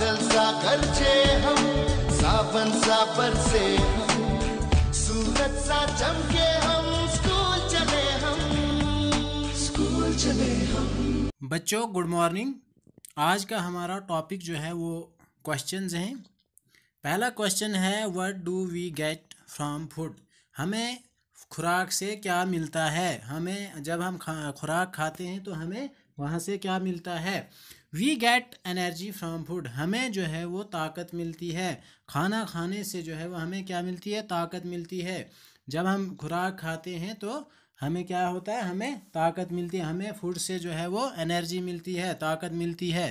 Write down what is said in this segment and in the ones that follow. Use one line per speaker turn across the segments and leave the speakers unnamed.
बादल सा गरजे हम सावन सा बरसे हम सूरज सा चमके हम स्कूल चले हम स्कूल चले हम बच्चों गुड मॉर्निंग आज का हमारा टॉपिक जो है वो क्वेश्चन हैं पहला क्वेश्चन है what do we get from food हमें खुराक से क्या मिलता है हमें जब हम खा खुराक खाते हैं तो हमें वहाँ से क्या मिलता है we get energy from food हमें जो है वो ताकत मिलती है खाना खाने से जो है वो हमें क्या मिलती है ताकत मिलती है जब हम खुराक खाते हैं तो हमें क्या होता है हमें ताकत मिलती है हमें फूड से जो है वो एनर्जी मिलती है ताकत मिलती है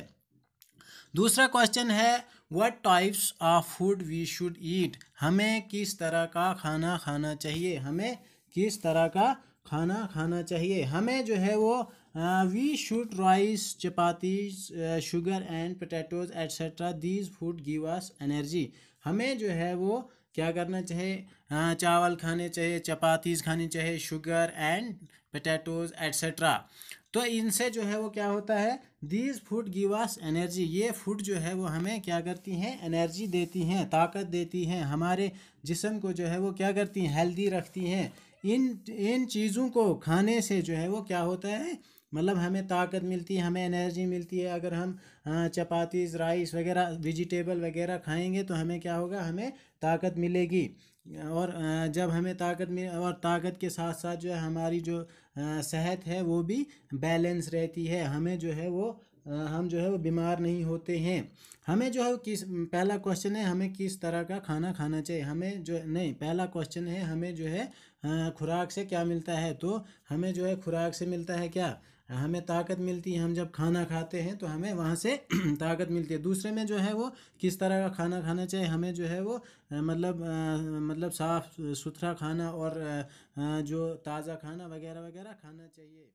दूसरा क्वेश्चन है what types of food we should eat हमें किस तरह का खाना खाना चाहिए हमें किस तरह का खाना खाना चाहिए हमें जो है वो Uh, we should rice chapatis uh, sugar and potatoes etc these food give us energy हमें जो है वो क्या करना चाहिए uh, चावल खाने चाहिए चपातीज़ खानी चाहिए शुगर एंड पटेटोज़ एट्सट्रा तो इनसे जो है वो क्या होता है दीज फूड गिवास एनर्जी ये फूड जो है वो हमें क्या करती हैं एनर्जी देती हैं ताकत देती हैं हमारे जिसम को जो है वो क्या करती हैं हेल्दी रखती हैं इन इन चीज़ों को खाने से जो है वो क्या होता है मतलब हमें ताकत मिलती है हमें एनर्जी मिलती है अगर हम हाँ, चपातीज़ राइस वगैरह वेजिटेबल वगैरह खाएंगे तो हमें क्या होगा हमें ताकत मिलेगी और जब हमें ताकत मिले और ताकत के साथ साथ जो है हमारी जो सेहत है वो भी बैलेंस रहती है हमें जो है वो हम जो है वो बीमार नहीं होते हैं हमें जो है किस पहला क्वेश्चन है हमें किस तरह का खाना खाना चाहिए हमें जो नहीं पहला क्वेश्चन है हमें जो है खुराक से क्या मिलता है तो हमें जो है खुराक से मिलता है क्या हमें ताकत मिलती है हम जब खाना खाते हैं तो हमें वहाँ से ताकत मिलती है दूसरे में जो है वो किस तरह का खाना खाना चाहिए हमें जो है वो मतलब मतलब साफ़ सुथरा खाना और जो ताज़ा खाना वगैरह वगैरह खाना चाहिए